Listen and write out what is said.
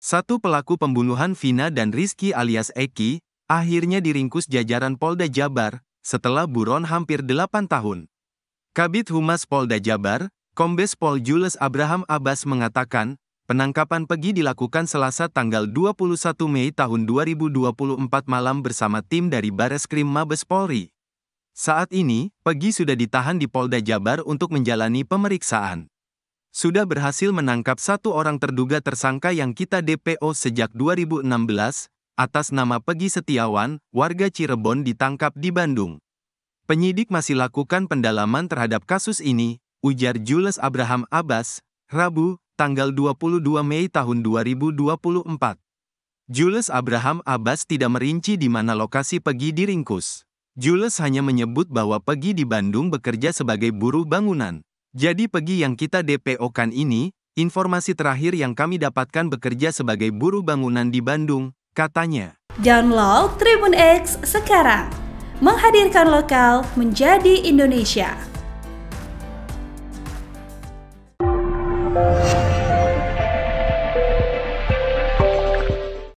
Satu pelaku pembunuhan Vina dan Rizky alias Eki, akhirnya diringkus jajaran Polda Jabar, setelah buron hampir 8 tahun. Kabit Humas Polda Jabar, Kombes Pol Jules Abraham Abbas mengatakan, penangkapan Pegi dilakukan selasa tanggal 21 Mei tahun 2024 malam bersama tim dari Bareskrim Mabes Polri. Saat ini, Pegi sudah ditahan di Polda Jabar untuk menjalani pemeriksaan sudah berhasil menangkap satu orang terduga tersangka yang kita DPO sejak 2016, atas nama Pegi Setiawan, warga Cirebon ditangkap di Bandung. Penyidik masih lakukan pendalaman terhadap kasus ini, ujar Jules Abraham Abbas, Rabu, tanggal 22 Mei tahun 2024. Jules Abraham Abbas tidak merinci di mana lokasi Pegi diringkus. Jules hanya menyebut bahwa Pegi di Bandung bekerja sebagai buruh bangunan. Jadi pegi yang kita DPO-kan ini, informasi terakhir yang kami dapatkan bekerja sebagai buruh bangunan di Bandung, katanya. Download Tribun X sekarang. Menghadirkan lokal menjadi Indonesia.